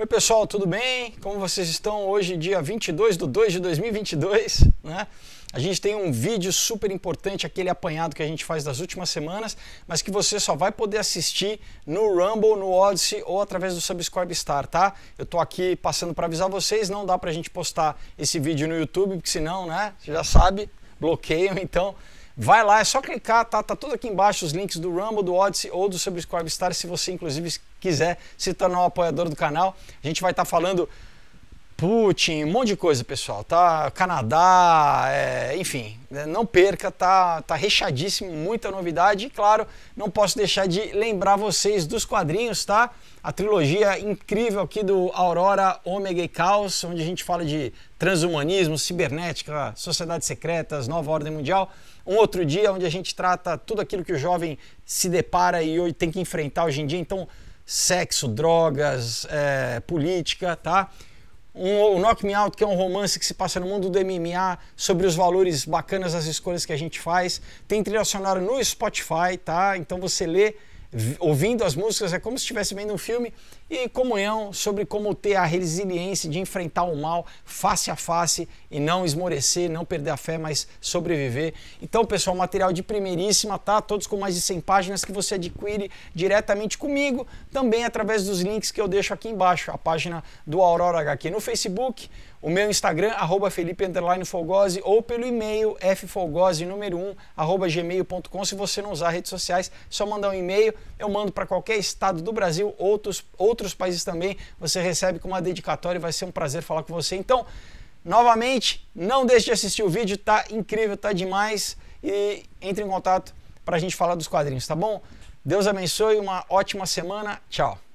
Oi pessoal, tudo bem? Como vocês estão? Hoje, dia 22 de 2 de 2022, né? A gente tem um vídeo super importante, aquele apanhado que a gente faz das últimas semanas, mas que você só vai poder assistir no Rumble, no Odyssey ou através do Subscribe Star, tá? Eu tô aqui passando para avisar vocês, não dá pra gente postar esse vídeo no YouTube, porque senão, né, você já sabe, bloqueiam, então Vai lá, é só clicar, tá? Tá tudo aqui embaixo os links do Rumble, do Odyssey ou do Subscribe Star, se você inclusive quiser se tornar um apoiador do canal. A gente vai estar tá falando Putin, um monte de coisa, pessoal, tá? Canadá, é, enfim, né, não perca, tá, tá recheadíssimo, muita novidade. E claro, não posso deixar de lembrar vocês dos quadrinhos, tá? A trilogia incrível aqui do Aurora, Omega e Caos, onde a gente fala de transhumanismo, cibernética, sociedades secretas, nova ordem mundial. Um outro dia onde a gente trata tudo aquilo que o jovem se depara e hoje tem que enfrentar hoje em dia, então sexo, drogas, é, política, tá? um, o Knock Me Out, que é um romance que se passa no mundo do MMA, sobre os valores bacanas as escolhas que a gente faz. Tem trilha sonora no Spotify, tá? Então você lê ouvindo as músicas, é como se estivesse vendo um filme, e comunhão sobre como ter a resiliência de enfrentar o mal face a face e não esmorecer, não perder a fé, mas sobreviver. Então, pessoal, material de primeiríssima, tá? Todos com mais de 100 páginas que você adquire diretamente comigo, também através dos links que eu deixo aqui embaixo, a página do Aurora HQ no Facebook, o meu Instagram, arroba Felipe Fogose, ou pelo e-mail ffogose número 1, arroba gmail.com. Se você não usar redes sociais, só mandar um e-mail. Eu mando para qualquer estado do Brasil, outros, outros países também. Você recebe com uma dedicatória e vai ser um prazer falar com você. Então, novamente, não deixe de assistir o vídeo, tá incrível, tá demais. E entre em contato para a gente falar dos quadrinhos, tá bom? Deus abençoe, uma ótima semana. Tchau.